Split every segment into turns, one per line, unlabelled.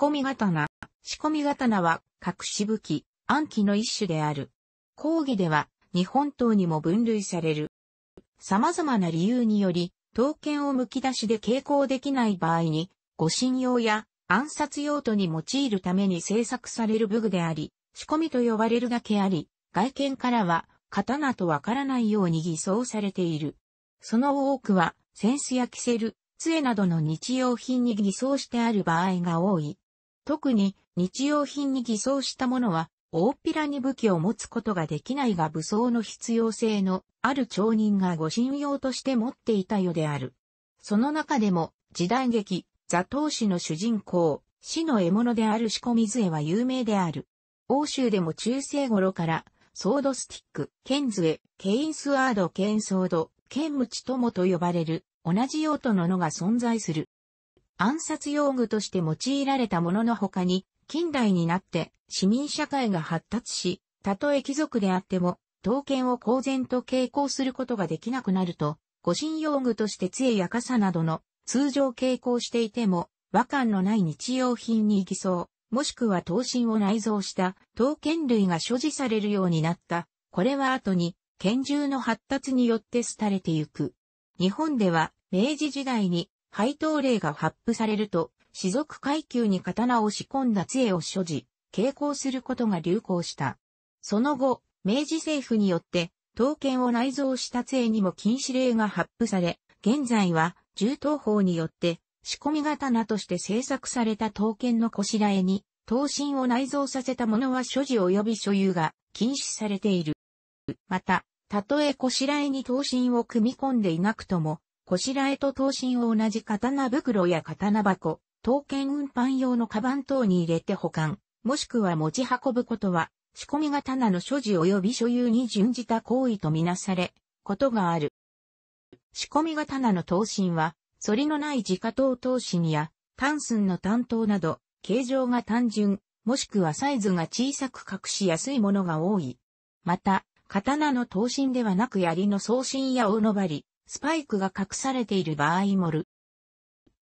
込み刀。仕込み刀は、隠し武器、暗記の一種である。講義では、日本刀にも分類される。様々な理由により、刀剣を剥き出しで携行できない場合に、護身用や暗殺用途に用いるために製作される武具であり、仕込みと呼ばれるだけあり、外見からは刀とわからないように偽装されている。その多くは、扇子やキセル、杖などの日用品に偽装してある場合が多い。特に日用品に偽装したものは大っぴらに武器を持つことができないが武装の必要性のある町人が護身用として持っていたようである。その中でも時代劇、座頭市の主人公、死の獲物である四股水絵は有名である。欧州でも中世頃から、ソードスティック、剣杖、ケインスワード、ンソード、剣ムチ友と呼ばれる、同じ用途ののが存在する。暗殺用具として用いられたものの他に、近代になって市民社会が発達し、たとえ貴族であっても、刀剣を公然と傾向することができなくなると、護身用具として杖や傘などの通常傾向していても、和感のない日用品に偽装、もしくは刀身を内蔵した刀剣類が所持されるようになった。これは後に拳銃の発達によって廃れてゆく。日本では明治時代に配当令が発布されると、士族階級に刀を仕込んだ杖を所持、傾向することが流行した。その後、明治政府によって、刀剣を内蔵した杖にも禁止令が発布され、現在は、銃刀法によって、仕込み刀として制作された刀剣のこしらえに、刀身を内蔵させたものは所持及び所有が禁止されている。また、たとえこしらえに刀身を組み込んでいなくとも、こしらえと刀身を同じ刀袋や刀箱、刀剣運搬用のカバン等に入れて保管、もしくは持ち運ぶことは、仕込み刀の所持及び所有に準じた行為とみなされ、ことがある。仕込み刀の刀身は、反りのない自家刀刀身や、単寸の単刀など、形状が単純、もしくはサイズが小さく隠しやすいものが多い。また、刀の刀身ではなく槍の送信や大のばり、スパイクが隠されている場合もる。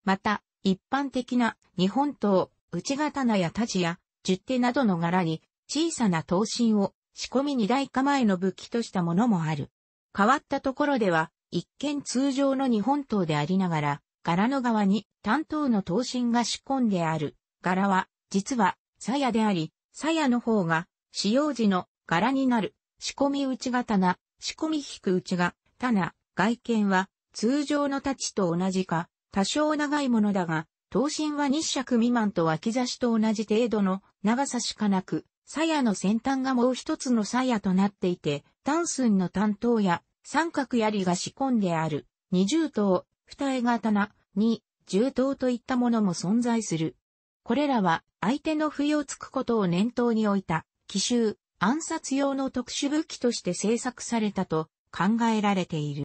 また、一般的な日本刀、内刀やタジや十手などの柄に小さな刀身を仕込み二台構えの武器としたものもある。変わったところでは、一見通常の日本刀でありながら、柄の側に担当の刀身が仕込んである。柄は、実は、鞘であり、鞘の方が、使用時の柄になる。仕込み内刀、仕込み引く内刀、外見は通常の太刀と同じか、多少長いものだが、刀身は日尺未満と脇差しと同じ程度の長さしかなく、鞘の先端がもう一つの鞘となっていて、単寸の担当や三角槍が仕込んである、二重刀、二重刀、二、重刀といったものも存在する。これらは相手の不意をつくことを念頭に置いた、奇襲、暗殺用の特殊武器として制作されたと考えられている。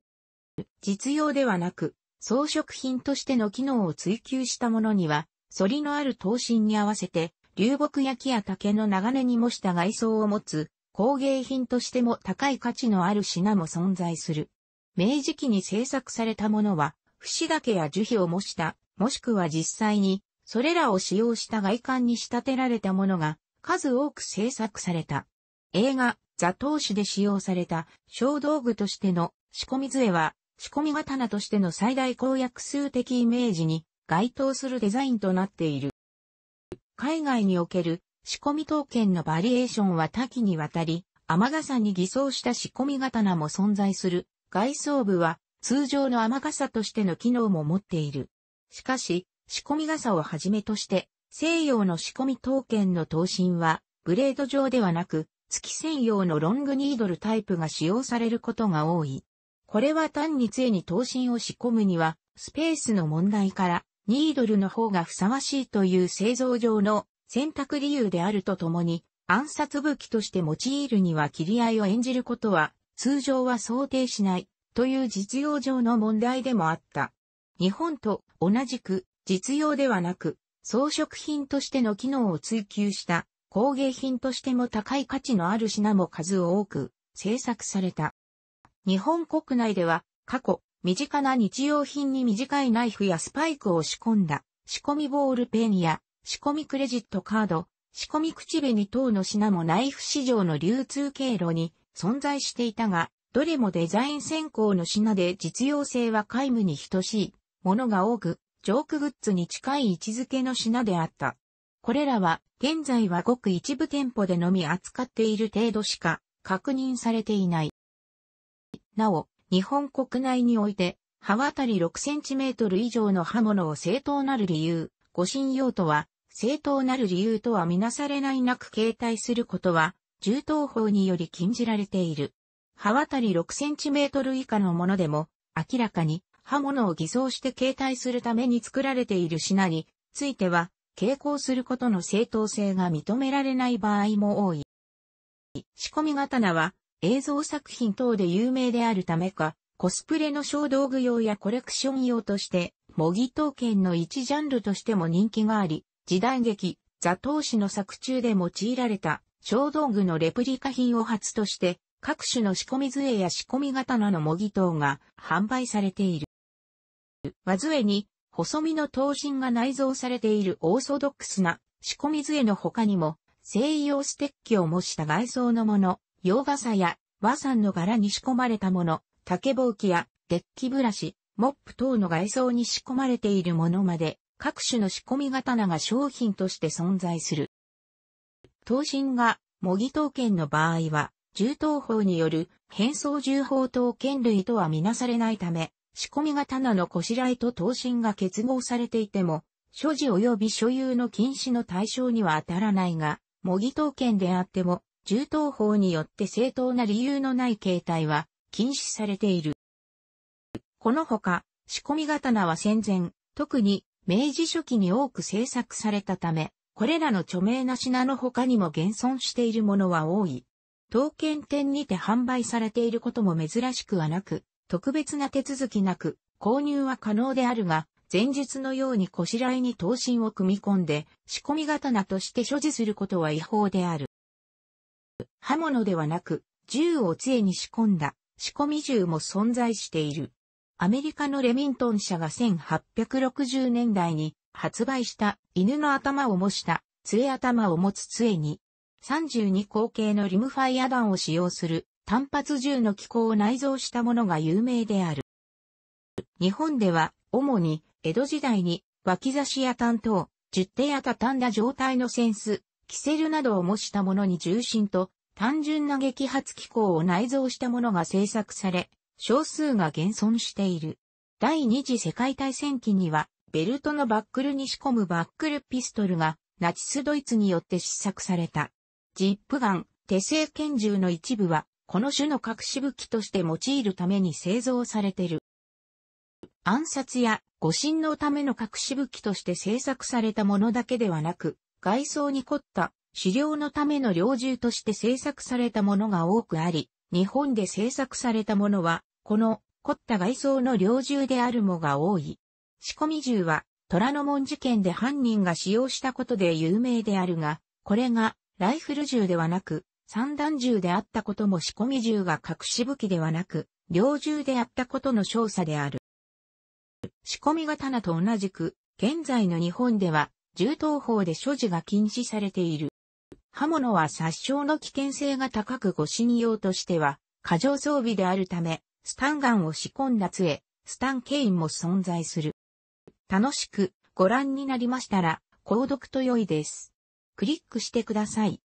実用ではなく、装飾品としての機能を追求したものには、反りのある刀身に合わせて、流木焼や竹の長根に模した外装を持つ、工芸品としても高い価値のある品も存在する。明治期に制作されたものは、節竹や樹皮を模した、もしくは実際に、それらを使用した外観に仕立てられたものが、数多く制作された。映画、ザ・ウシで使用された小道具としての仕込み杖は仕込み刀としての最大公約数的イメージに該当するデザインとなっている。海外における仕込み刀剣のバリエーションは多岐にわたり、雨傘に偽装した仕込み刀も存在する。外装部は通常の雨傘としての機能も持っている。しかし、仕込み傘をはじめとして、西洋の仕込み刀剣の刀身は、ブレード状ではなく、月専用のロングニードルタイプが使用されることが多い。これは単に杖に刀身を仕込むには、スペースの問題から、ニードルの方がふさわしいという製造上の選択理由であるとともに、暗殺武器として用いるには切り合いを演じることは、通常は想定しない、という実用上の問題でもあった。日本と同じく、実用ではなく、装飾品としての機能を追求した工芸品としても高い価値のある品も数多く制作された。日本国内では過去、身近な日用品に短いナイフやスパイクを仕込んだ、仕込みボールペンや、仕込みクレジットカード、仕込み口紅等の品もナイフ市場の流通経路に存在していたが、どれもデザイン専攻の品で実用性は皆無に等しいものが多く、ジョークグッズに近い位置づけの品であった。これらは現在はごく一部店舗でのみ扱っている程度しか確認されていない。なお、日本国内において、刃渡り6トル以上の刃物を正当なる理由、誤信用とは、正当なる理由とはみなされないなく携帯することは、銃刀法により禁じられている。刃渡り6トル以下のものでも、明らかに刃物を偽装して携帯するために作られている品については、傾向することの正当性が認められない場合も多い。仕込み刀は、映像作品等で有名であるためか、コスプレの小道具用やコレクション用として、模擬刀剣の一ジャンルとしても人気があり、時代劇、座頭市の作中で用いられた小道具のレプリカ品を初として、各種の仕込み杖や仕込み刀の模擬刀が販売されている。和杖に、細身の刀身が内蔵されているオーソドックスな仕込み杖の他にも、西洋ステッキを模した外装のもの、洋傘や和山の柄に仕込まれたもの、竹ぼうきやデッキブラシ、モップ等の外装に仕込まれているものまで、各種の仕込み刀が商品として存在する。刀身が模擬刀剣の場合は、銃刀法による変装銃法刀剣類とはみなされないため、仕込み刀のこしらえと刀身が結合されていても、所持及び所有の禁止の対象には当たらないが、模擬刀剣であっても、銃刀法によって正当な理由のない形態は禁止されている。このほか、仕込み刀は戦前、特に明治初期に多く制作されたため、これらの著名な品の他にも現存しているものは多い。刀剣店にて販売されていることも珍しくはなく、特別な手続きなく、購入は可能であるが、前述のようにこしらえに刀身を組み込んで、仕込み刀として所持することは違法である。刃物ではなく、銃を杖に仕込んだ仕込み銃も存在している。アメリカのレミントン社が1860年代に発売した犬の頭を模した杖頭を持つ杖に32口径のリムファイア弾を使用する単発銃の機構を内蔵したものが有名である。日本では主に江戸時代に脇差しや担当、十手や畳んだ状態のセンス、キセルなどを模したものに重心と単純な撃発機構を内蔵したものが製作され、少数が現存している。第二次世界大戦期には、ベルトのバックルに仕込むバックルピストルが、ナチスドイツによって試作された。ジップガン、手製拳銃の一部は、この種の隠し武器として用いるために製造されている。暗殺や護身のための隠し武器として製作されたものだけではなく、外装に凝った狩猟のための猟銃として製作されたものが多くあり、日本で製作されたものは、この凝った外装の猟銃であるもが多い。仕込み銃は、虎ノ門事件で犯人が使用したことで有名であるが、これがライフル銃ではなく、散弾銃であったことも仕込み銃が隠し武器ではなく、猟銃であったことの少査である。仕込み刀と同じく、現在の日本では、銃刀法で所持が禁止されている。刃物は殺傷の危険性が高く護身用としては、過剰装備であるため、スタンガンを仕込んだ杖、スタンケインも存在する。楽しくご覧になりましたら、購読と良いです。クリックしてください。